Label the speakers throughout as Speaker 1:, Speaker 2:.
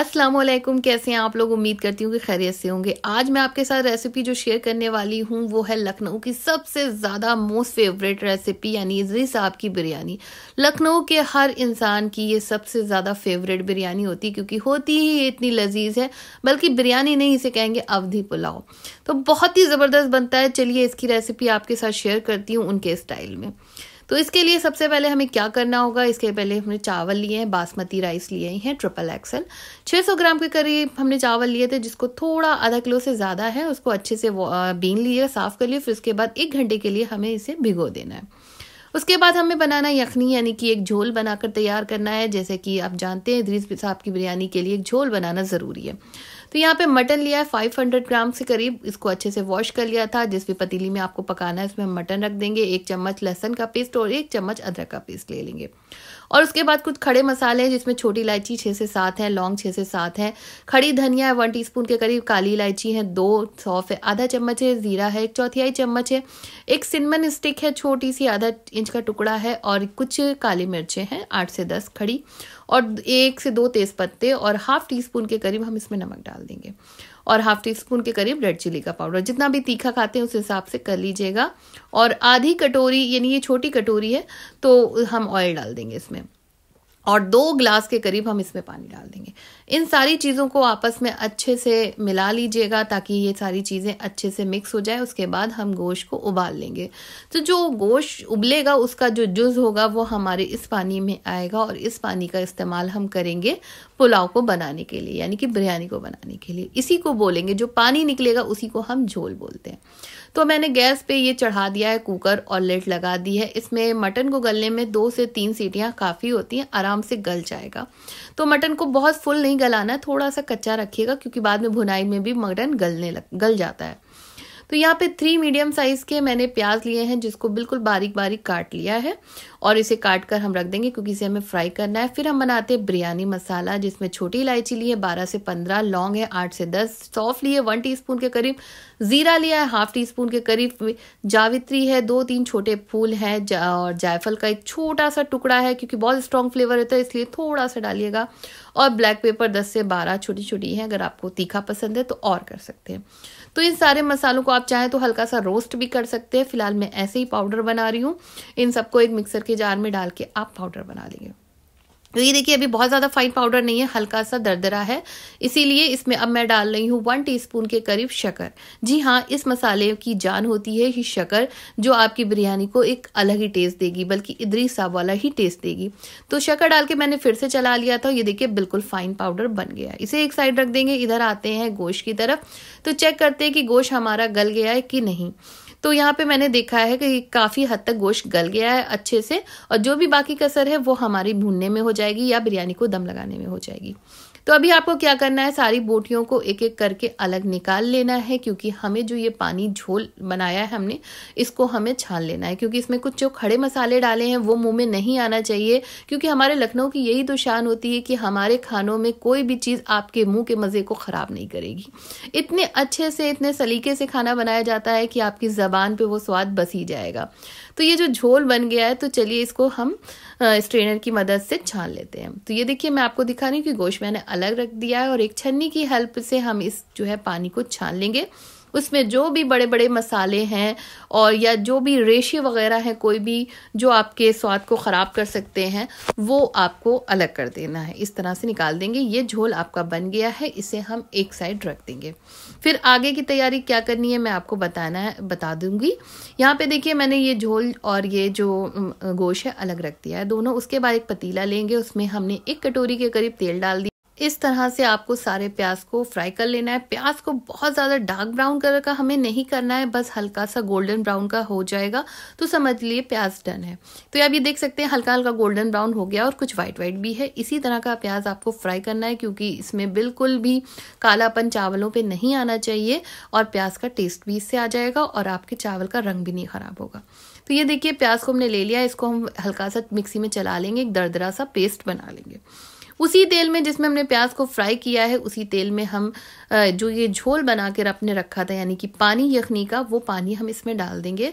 Speaker 1: अस्सलाम वालेकुम कैसे हैं आप लोग उम्मीद करती हूँ कि खैरियत से होंगे आज मैं आपके साथ रेसिपी जो शेयर करने वाली हूँ वो है लखनऊ की सबसे ज़्यादा मोस्ट फेवरेट रेसिपी यानी इजरी साहब की बिरयानी लखनऊ के हर इंसान की ये सबसे ज़्यादा फेवरेट बिरयानी होती है क्योंकि होती ही इतनी लजीज है बल्कि बिरयानी नहीं इसे कहेंगे अवधि पुलाव तो बहुत ही ज़बरदस्त बनता है चलिए इसकी रेसिपी आपके साथ शेयर करती हूँ उनके स्टाइल में तो इसके लिए सबसे पहले हमें क्या करना होगा इसके पहले हमने चावल लिए हैं बासमती राइस लिए हैं ट्रिपल एक्सल 600 ग्राम के करीब हमने चावल लिए थे जिसको थोड़ा आधा किलो से ज़्यादा है उसको अच्छे से बीन लिए साफ़ कर लिए फिर उसके बाद एक घंटे के लिए हमें इसे भिगो देना है उसके बाद हमें बनाना यखनी यानी कि एक झोल बनाकर तैयार करना है जैसे कि आप जानते हैं दरीज साहब की बिरयानी के लिए एक झोल बनाना ज़रूरी है तो यहाँ पे मटन लिया है 500 ग्राम से करीब इसको अच्छे से वॉश कर लिया था जिस भी पतीली में आपको पकाना है उसमें हम मटन रख देंगे एक चम्मच लहसन का पेस्ट और एक चम्मच अदरक का पेस्ट ले लेंगे और उसके बाद कुछ खड़े मसाले हैं जिसमें छोटी इलायची छः से सात है लौंग छः से सात है खड़ी धनिया है वन टी के करीब काली इलायची है दो सौफ है आधा चम्मच है ज़ीरा है एक चौथियाई चम्मच है एक सिनमन स्टिक है छोटी सी आधा इंच का टुकड़ा है और कुछ काली मिर्चें हैं आठ से दस खड़ी और एक से दो पत्ते और हाफ टी स्पून के करीब हम इसमें नमक डाल देंगे और हाफ टी स्पून के करीब रेड चिली का पाउडर जितना भी तीखा खाते हैं उस हिसाब से कर लीजिएगा और आधी कटोरी यानी ये छोटी कटोरी है तो हम ऑयल डाल देंगे इसमें और दो ग्लास के करीब हम इसमें पानी डाल देंगे इन सारी चीज़ों को आपस में अच्छे से मिला लीजिएगा ताकि ये सारी चीज़ें अच्छे से मिक्स हो जाए उसके बाद हम गोश्त को उबाल लेंगे तो जो गोश्त उबलेगा उसका जो जुज़ होगा वो हमारे इस पानी में आएगा और इस पानी का इस्तेमाल हम करेंगे पुलाव को बनाने के लिए यानी कि बिरयानी को बनाने के लिए इसी को बोलेंगे जो पानी निकलेगा उसी को हम झोल बोलते हैं तो मैंने गैस पे ये चढ़ा दिया है कुकर और लेट लगा दी है इसमें मटन को गलने में दो से तीन सीटियाँ काफ़ी होती हैं आराम से गल जाएगा तो मटन को बहुत फुल नहीं गलाना है थोड़ा सा कच्चा रखिएगा क्योंकि बाद में भुनाई में भी मटन गलने लग गल जाता है तो यहाँ पे थ्री मीडियम साइज़ के मैंने प्याज लिए हैं जिसको बिल्कुल बारीक बारीक काट लिया है और इसे काट कर हम रख देंगे क्योंकि इसे हमें फ्राई करना है फिर हम बनाते हैं बिरयानी मसाला जिसमें छोटी इलायची ली है बारह से पंद्रह लौंग है आठ से दस सौफ लिए वन टी स्पून के करीब ज़ीरा लिया है हाफ टी स्पून के करीब जावित्री है दो तीन छोटे फूल हैं और जायफल का एक छोटा सा टुकड़ा है क्योंकि बहुत स्ट्रॉन्ग फ्लेवर होता है इसलिए थोड़ा सा डालिएगा और ब्लैक पेपर दस से बारह छोटी छोटी है अगर आपको तीखा पसंद है तो और कर सकते हैं तो इन सारे मसालों को आप चाहे तो हल्का सा रोस्ट भी कर सकते हैं फिलहाल मैं ऐसे ही पाउडर बना रही हूँ इन सबको एक मिक्सर के जार में डाल के आप पाउडर बना लेंगे तो ये देखिए अभी बहुत ज़्यादा फाइन पाउडर नहीं है हल्का सा दरदरा है इसीलिए इसमें अब मैं डाल रही हूँ वन टीस्पून के करीब शकर जी हाँ इस मसाले की जान होती है ही शकर जो आपकी बिरयानी को एक अलग ही टेस्ट देगी बल्कि इदरी साब वाला ही टेस्ट देगी तो शकर डाल के मैंने फिर से चला लिया था ये देखिए बिल्कुल फाइन पाउडर बन गया इसे एक साइड रख देंगे इधर आते हैं गोश्त की तरफ तो चेक करते हैं कि गोश्त हमारा गल गया है कि नहीं तो यहाँ पे मैंने देखा है कि काफ़ी हद तक गोश्त गल गया है अच्छे से और जो भी बाकी कसर है वो हमारी भूनने में हो जाएगी या बिरयानी को दम लगाने में हो जाएगी तो अभी आपको क्या करना है सारी बोटियों को एक एक करके अलग निकाल लेना है क्योंकि हमें जो ये पानी झोल बनाया है हमने इसको हमें छान लेना है क्योंकि इसमें कुछ जो खड़े मसाले डाले हैं वो मुंह में नहीं आना चाहिए क्योंकि हमारे लखनऊ की यही तो शान होती है कि हमारे खानों में कोई भी चीज़ आपके मुंह के मज़े को ख़राब नहीं करेगी इतने अच्छे से इतने सलीके से खाना बनाया जाता है कि आपकी ज़बान पर वो स्वाद बस ही जाएगा तो ये जो झोल बन गया है तो चलिए इसको हम स्ट्रेनर की मदद से छान लेते हैं तो ये देखिए मैं आपको दिखा रही हूँ कि गोश्त मैंने अलग रख दिया है और एक छन्नी की हेल्प से हम इस जो है पानी को छान लेंगे उसमें जो भी बड़े बड़े मसाले हैं और या जो भी रेशे वगैरह हैं कोई भी जो आपके स्वाद को ख़राब कर सकते हैं वो आपको अलग कर देना है इस तरह से निकाल देंगे ये झोल आपका बन गया है इसे हम एक साइड रख देंगे फिर आगे की तैयारी क्या करनी है मैं आपको बताना है बता दूंगी यहाँ पे देखिए मैंने ये झोल और ये जो गोश है अलग रख दिया है दोनों उसके बाद एक पतीला लेंगे उसमें हमने एक कटोरी के करीब तेल डाल दिया इस तरह से आपको सारे प्याज को फ्राई कर लेना है प्याज को बहुत ज़्यादा डार्क ब्राउन कलर का हमें नहीं करना है बस हल्का सा गोल्डन ब्राउन का हो जाएगा तो समझ लिए प्याज डन है तो आप ये देख सकते हैं हल्का हल्का गोल्डन ब्राउन हो गया और कुछ वाइट वाइट भी है इसी तरह का प्याज आपको फ्राई करना है क्योंकि इसमें बिल्कुल भी कालापन चावलों पर नहीं आना चाहिए और प्याज का टेस्ट भी इससे आ जाएगा और आपके चावल का रंग भी नहीं ख़राब होगा तो ये देखिए प्याज को हमने ले लिया इसको हम हल्का सा मिक्सी में चला लेंगे एक दरदरा सा पेस्ट बना लेंगे उसी तेल में जिसमें हमने प्याज को फ्राई किया है उसी तेल में हम जो ये झोल बना कर अपने रखा था यानी कि पानी यखनी का वो पानी हम इसमें डाल देंगे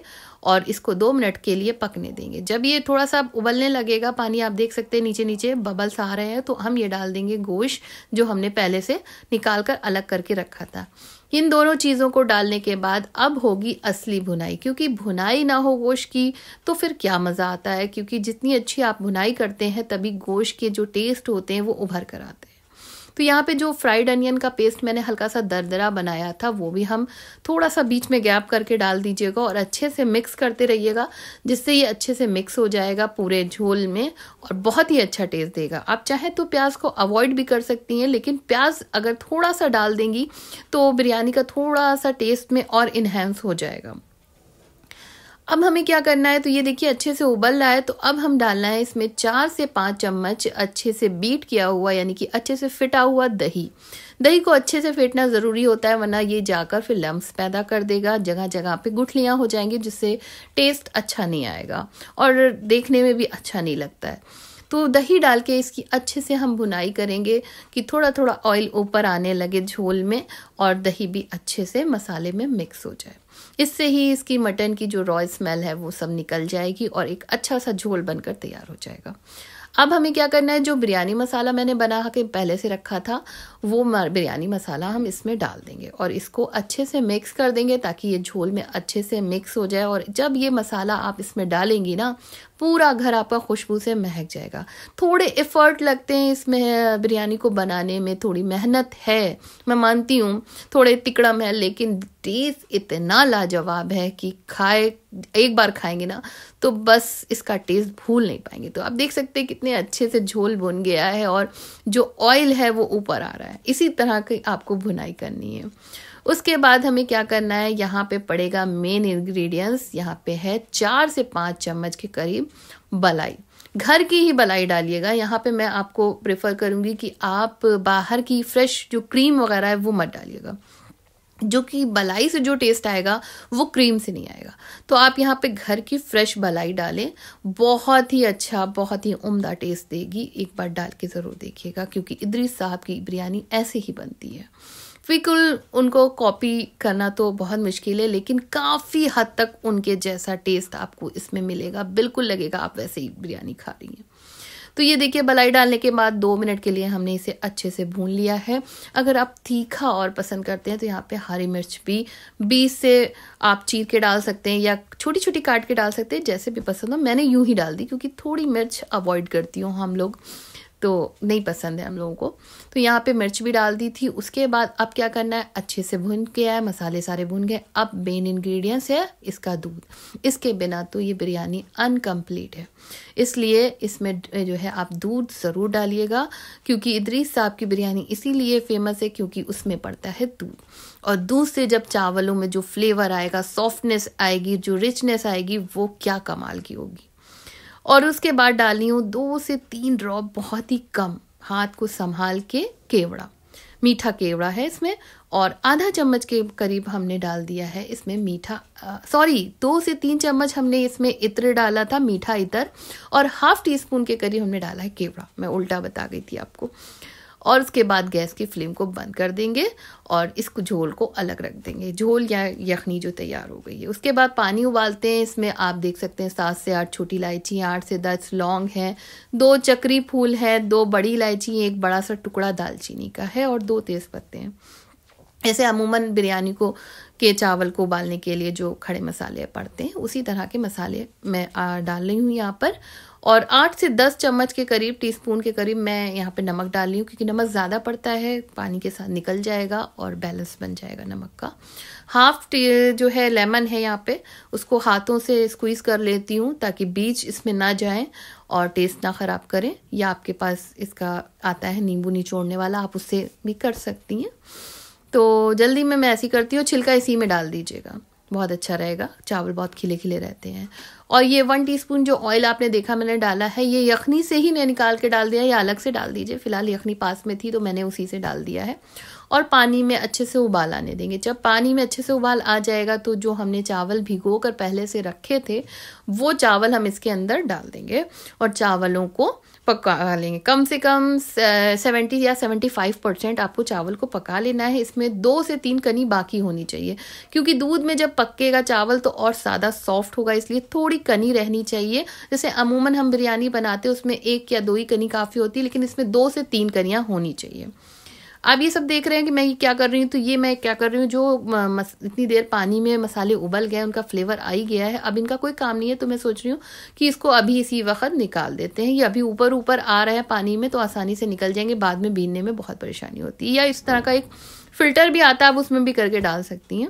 Speaker 1: और इसको दो मिनट के लिए पकने देंगे जब ये थोड़ा सा उबलने लगेगा पानी आप देख सकते हैं नीचे नीचे बबल्स आ रहे हैं तो हम ये डाल देंगे गोश्त जो हमने पहले से निकाल कर अलग करके रखा था इन दोनों चीज़ों को डालने के बाद अब होगी असली भुनाई क्योंकि भुनाई ना हो गोश्त की तो फिर क्या मज़ा आता है क्योंकि जितनी अच्छी आप भुनाई करते हैं तभी गोश्त के जो टेस्ट होते हैं वो उभर कर आते हैं तो यहाँ पे जो फ्राइड अनियन का पेस्ट मैंने हल्का सा दरदरा बनाया था वो भी हम थोड़ा सा बीच में गैप करके डाल दीजिएगा और अच्छे से मिक्स करते रहिएगा जिससे ये अच्छे से मिक्स हो जाएगा पूरे झोल में और बहुत ही अच्छा टेस्ट देगा आप चाहें तो प्याज को अवॉइड भी कर सकती हैं लेकिन प्याज अगर थोड़ा सा डाल देंगी तो बिरयानी का थोड़ा सा टेस्ट में और इन्हेंस हो जाएगा अब हमें क्या करना है तो ये देखिए अच्छे से उबल रहा है तो अब हम डालना है इसमें चार से पाँच चम्मच अच्छे से बीट किया हुआ यानी कि अच्छे से फिटा हुआ दही दही को अच्छे से फेंटना ज़रूरी होता है वरना ये जाकर फिर लम्ब पैदा कर देगा जगह जगह पे गुठलियाँ हो जाएंगी जिससे टेस्ट अच्छा नहीं आएगा और देखने में भी अच्छा नहीं लगता है तो दही डाल के इसकी अच्छे से हम बुनाई करेंगे कि थोड़ा थोड़ा ऑयल ऊपर आने लगे झोल में और दही भी अच्छे से मसाले में मिक्स हो जाए इससे ही इसकी मटन की जो रॉय स्मेल है वो सब निकल जाएगी और एक अच्छा सा झोल बनकर तैयार हो जाएगा अब हमें क्या करना है जो बिरयानी मसाला मैंने बना के पहले से रखा था वो बिरयानी मसाला हम इसमें डाल देंगे और इसको अच्छे से मिक्स कर देंगे ताकि ये झोल में अच्छे से मिक्स हो जाए और जब ये मसाला आप इसमें डालेंगी ना पूरा घर आपका खुशबू से महक जाएगा थोड़े एफर्ट लगते हैं इसमें बिरयानी को बनाने में थोड़ी मेहनत है मैं मानती हूँ थोड़े तिकड़म है लेकिन टेस्ट इतना लाजवाब है कि खाए एक बार खाएंगे ना तो बस इसका टेस्ट भूल नहीं पाएंगे तो आप देख सकते हैं कितने अच्छे से झोल भुन गया है और जो ऑयल है वो ऊपर आ रहा है इसी तरह की आपको भुनाई करनी है उसके बाद हमें क्या करना है यहाँ पे पड़ेगा मेन इंग्रेडिएंट्स यहाँ पे है चार से पाँच चम्मच के करीब बलाई घर की ही बलाई डालिएगा यहाँ पे मैं आपको प्रेफर करूँगी कि आप बाहर की फ्रेश जो क्रीम वगैरह है वो मत डालिएगा जो कि बलाई से जो टेस्ट आएगा वो क्रीम से नहीं आएगा तो आप यहाँ पे घर की फ्रेश बलाई डालें बहुत ही अच्छा बहुत ही उम्दा टेस्ट देगी एक बार डाल के ज़रूर देखिएगा क्योंकि इदरी साहब की बिरयानी ऐसे ही बनती है बिल्कुल उनको कॉपी करना तो बहुत मुश्किल है लेकिन काफ़ी हद तक उनके जैसा टेस्ट आपको इसमें मिलेगा बिल्कुल लगेगा आप वैसे ही बिरयानी खा रही हैं तो ये देखिए बलाई डालने के बाद दो मिनट के लिए हमने इसे अच्छे से भून लिया है अगर आप तीखा और पसंद करते हैं तो यहाँ पे हरी मिर्च भी बीस से आप चीर के डाल सकते हैं या छोटी छोटी काट के डाल सकते हैं जैसे भी पसंद हो मैंने यूं ही डाल दी क्योंकि थोड़ी मिर्च अवॉइड करती हूँ हम लोग तो नहीं पसंद है हम लोगों को तो यहाँ पे मिर्च भी डाल दी थी उसके बाद अब क्या करना है अच्छे से भून गया है मसाले सारे भून गए अब मेन इंग्रेडिएंट्स है इसका दूध इसके बिना तो ये बिरयानी अनकम्प्लीट है इसलिए इसमें जो है आप दूध ज़रूर डालिएगा क्योंकि इदरीस साहब की बिरयानी इसीलिए फेमस है क्योंकि उसमें पड़ता है दूध और दूध से जब चावलों में जो फ्लेवर आएगा सॉफ्टनेस आएगी जो रिचनेस आएगी वो क्या कमाल की होगी और उसके बाद डालनी हो दो से तीन ड्रॉप बहुत ही कम हाथ को संभाल के केवड़ा मीठा केवड़ा है इसमें और आधा चम्मच के करीब हमने डाल दिया है इसमें मीठा सॉरी दो से तीन चम्मच हमने इसमें इत्र डाला था मीठा इतर और हाफ टी स्पून के करीब हमने डाला है केवड़ा मैं उल्टा बता गई थी आपको और उसके बाद गैस की फ्लेम को बंद कर देंगे और इस झोल को अलग रख देंगे झोल या यखनी जो तैयार हो गई है उसके बाद पानी उबालते हैं इसमें आप देख सकते हैं सात से आठ छोटी इलायची आठ से दस लौंग है दो चक्री फूल है दो बड़ी इलायची एक बड़ा सा टुकड़ा दालचीनी का है और दो तेज़ पत्ते हैं ऐसे अमूमन बिरयानी को के चावल को उबालने के लिए जो खड़े मसाले पड़ते हैं उसी तरह के मसाले मैं डाल रही हूँ यहाँ पर और आठ से दस चम्मच के करीब टीस्पून के करीब मैं यहाँ पे नमक डाल रही हूँ क्योंकि नमक ज़्यादा पड़ता है पानी के साथ निकल जाएगा और बैलेंस बन जाएगा नमक का हाफ जो है लेमन है यहाँ पे उसको हाथों से स्क्वीज़ कर लेती हूँ ताकि बीज इसमें ना जाएं और टेस्ट ना ख़राब करें या आपके पास इसका आता है नींबू निचोड़ने वाला आप उससे भी कर सकती हैं तो जल्दी में मैं ऐसी करती हूँ छिलका इसी में डाल दीजिएगा बहुत अच्छा रहेगा चावल बहुत खिले खिले रहते हैं और ये वन टीस्पून जो ऑयल आपने देखा मैंने डाला है ये यखनी से ही मैं निकाल के डाल दिया या अलग से डाल दीजिए फिलहाल यखनी पास में थी तो मैंने उसी से डाल दिया है और पानी में अच्छे से उबाल आने देंगे जब पानी में अच्छे से उबाल आ जाएगा तो जो हमने चावल भिगो कर पहले से रखे थे वो चावल हम इसके अंदर डाल देंगे और चावलों को पका लेंगे कम से कम सेवेंटी या सेवेंटी फाइव परसेंट आपको चावल को पका लेना है इसमें दो से तीन कनी बाकी होनी चाहिए क्योंकि दूध में जब पकेगा चावल तो और ज़्यादा सॉफ्ट होगा इसलिए थोड़ी कनी रहनी चाहिए जैसे अमूमन हम बिरयानी बनाते हैं उसमें एक या दो ही कनी काफ़ी होती है लेकिन इसमें दो से तीन कनियाँ होनी चाहिए आप ये सब देख रहे हैं कि मैं ये क्या कर रही हूँ तो ये मैं क्या कर रही हूँ जो मस, इतनी देर पानी में मसाले उबल गए उनका फ्लेवर आ ही गया है अब इनका कोई काम नहीं है तो मैं सोच रही हूँ कि इसको अभी इसी वक्त निकाल देते हैं ये अभी ऊपर ऊपर आ रहा है पानी में तो आसानी से निकल जाएंगे बाद में बीनने में बहुत परेशानी होती है या इस तरह का एक फिल्टर भी आता है आप उसमें भी करके डाल सकती हैं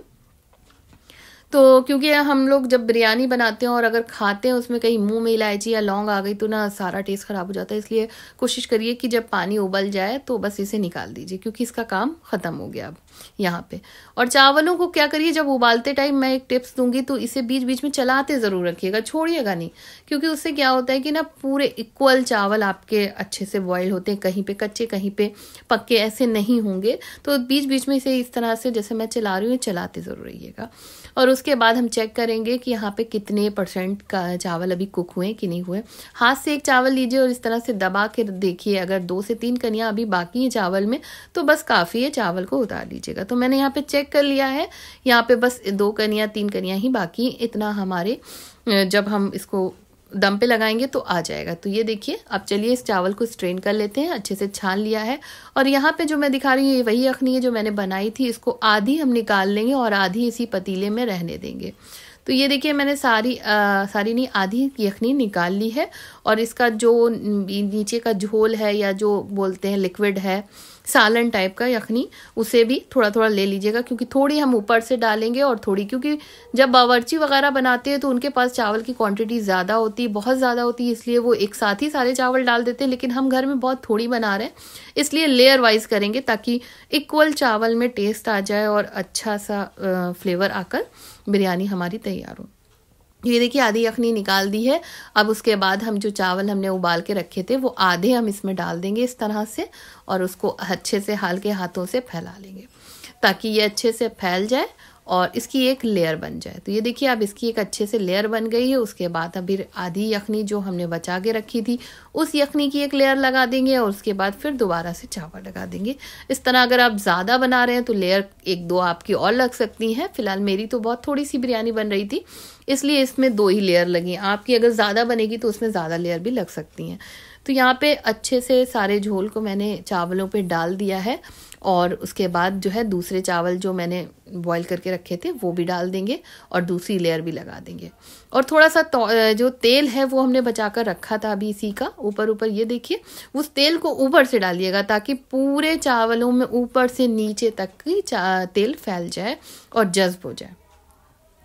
Speaker 1: तो क्योंकि हम लोग जब बिरयानी बनाते हैं और अगर खाते हैं उसमें कहीं मुंह में इलायची या लौंग आ गई तो ना सारा टेस्ट ख़राब हो जाता है इसलिए कोशिश करिए कि जब पानी उबल जाए तो बस इसे निकाल दीजिए क्योंकि इसका काम ख़त्म हो गया अब यहाँ पे और चावलों को क्या करिए जब उबालते टाइम मैं एक टिप्स दूंगी तो इसे बीच बीच में चलाते ज़रूर रखिएगा छोड़िएगा नहीं क्योंकि उससे क्या होता है कि ना पूरे इक्वल चावल आपके अच्छे से बॉयल होते हैं कहीं पे कच्चे कहीं पे पक्के ऐसे नहीं होंगे तो बीच बीच में इसे इस तरह से जैसे मैं चला रही हूँ चलाते ज़रूर रहिएगा और उसके बाद हम चेक करेंगे कि यहाँ पे कितने परसेंट का चावल अभी कुक हुए कि नहीं हुए हाथ से एक चावल लीजिए और इस तरह से दबा के देखिए अगर दो से तीन कनियाँ अभी बाकी हैं चावल में तो बस काफ़ी है चावल को उतार लीजिए लीजिएगा तो मैंने यहाँ पे चेक कर लिया है यहाँ पे बस दो कनिया तीन कनिया ही बाकी इतना हमारे जब हम इसको दम पे लगाएंगे तो आ जाएगा तो ये देखिए अब चलिए इस चावल को स्ट्रेन कर लेते हैं अच्छे से छान लिया है और यहाँ पे जो मैं दिखा रही हूँ ये वही अखनी है जो मैंने बनाई थी इसको आधी हम निकाल लेंगे और आधी इसी पतीले में रहने देंगे तो ये देखिए मैंने सारी आ, सारी नहीं आधी यखनी निकाल ली है और इसका जो नीचे का झोल है या जो बोलते हैं लिक्विड है सालन टाइप का यखनी उसे भी थोड़ा थोड़ा ले लीजिएगा क्योंकि थोड़ी हम ऊपर से डालेंगे और थोड़ी क्योंकि जब बावर्ची वगैरह बनाते हैं तो उनके पास चावल की क्वांटिटी ज़्यादा होती है बहुत ज़्यादा होती है इसलिए वो एक साथ ही सारे चावल डाल देते हैं लेकिन हम घर में बहुत थोड़ी बना रहे हैं इसलिए लेयर वाइज करेंगे ताकि इक्वल चावल में टेस्ट आ जाए और अच्छा सा फ्लेवर आकर बिरयानी हमारी तैयार हो ये देखिए आधी यखनी निकाल दी है अब उसके बाद हम जो चावल हमने उबाल के रखे थे वो आधे हम इसमें डाल देंगे इस तरह से और उसको अच्छे से हल्के हाथों से फैला लेंगे ताकि ये अच्छे से फैल जाए और इसकी एक लेयर बन जाए तो ये देखिए अब इसकी एक अच्छे से लेयर बन गई है उसके बाद अभी आधी यखनी जो हमने बचा के रखी थी उस यखनी की एक लेयर लगा देंगे और उसके बाद फिर दोबारा से चावल लगा देंगे इस तरह अगर आप ज़्यादा बना रहे हैं तो लेयर एक दो आपकी और लग सकती हैं फिलहाल मेरी तो बहुत थोड़ी सी बिरयानी बन रही थी इसलिए इसमें दो ही लेयर लगी आपकी अगर ज़्यादा बनेगी तो उसमें ज़्यादा लेयर भी लग सकती हैं तो यहाँ पे अच्छे से सारे झोल को मैंने चावलों पे डाल दिया है और उसके बाद जो है दूसरे चावल जो मैंने बॉईल करके रखे थे वो भी डाल देंगे और दूसरी लेयर भी लगा देंगे और थोड़ा सा तो, जो तेल है वो हमने बचा कर रखा था अभी इसी का ऊपर ऊपर ये देखिए उस तेल को ऊपर से डालिएगा ताकि पूरे चावलों में ऊपर से नीचे तक की तेल फैल जाए और जज्ब हो जाए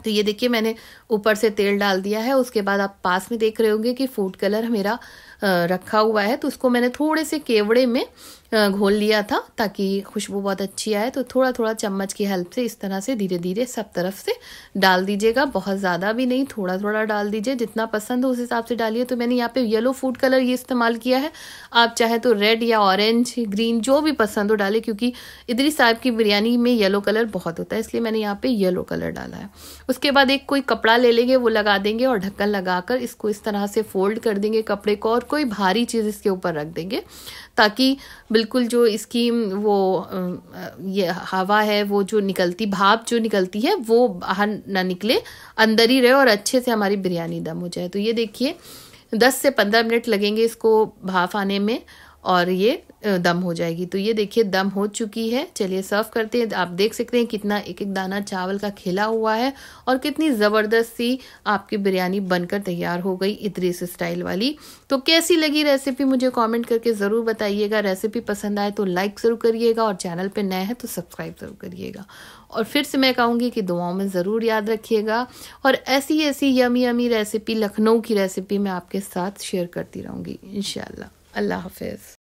Speaker 1: तो ये देखिए मैंने ऊपर से तेल डाल दिया है उसके बाद आप पास में देख रहे होंगे कि फूड कलर मेरा रखा हुआ है तो उसको मैंने थोड़े से केवड़े में घोल लिया था ताकि खुशबू बहुत अच्छी आए तो थोड़ा थोड़ा चम्मच की हेल्प से इस तरह से धीरे धीरे सब तरफ से डाल दीजिएगा बहुत ज़्यादा भी नहीं थोड़ा थोड़ा डाल दीजिए जितना पसंद हो उस हिसाब से डालिए तो मैंने यहाँ पे येलो फूड कलर ये इस्तेमाल किया है आप चाहे तो रेड या ऑरेंज ग्रीन जो भी पसंद हो डाले क्योंकि इधरी साहब की बिरयानी में येलो कलर बहुत होता है इसलिए मैंने यहाँ पर येलो कलर डाला है उसके बाद एक कोई कपड़ा ले लेंगे वो लगा देंगे और ढक्कन लगा इसको इस तरह से फोल्ड कर देंगे कपड़े को और कोई भारी चीज़ इसके ऊपर रख देंगे ताकि बिल्कुल जो इसकी वो ये हवा है वो जो निकलती भाप जो निकलती है वो बाहर ना निकले अंदर ही रहे और अच्छे से हमारी बिरयानी दम हो जाए तो ये देखिए दस से पंद्रह मिनट लगेंगे इसको भाप आने में और ये दम हो जाएगी तो ये देखिए दम हो चुकी है चलिए सर्व करते हैं आप देख सकते हैं कितना एक एक दाना चावल का खिला हुआ है और कितनी ज़बरदस्त सी आपकी बिरयानी बनकर तैयार हो गई इतरीस स्टाइल वाली तो कैसी लगी रेसिपी मुझे कमेंट करके ज़रूर बताइएगा रेसिपी पसंद आए तो लाइक ज़रूर करिएगा और चैनल पर नए हैं तो सब्सक्राइब ज़रूर करिएगा और फिर से मैं कहूँगी कि दुआओं में ज़रूर याद रखिएगा और ऐसी ऐसी यमी यमी रेसिपी लखनऊ की रेसिपी मैं आपके साथ शेयर करती रहूँगी इन अल्लाह हाफिज़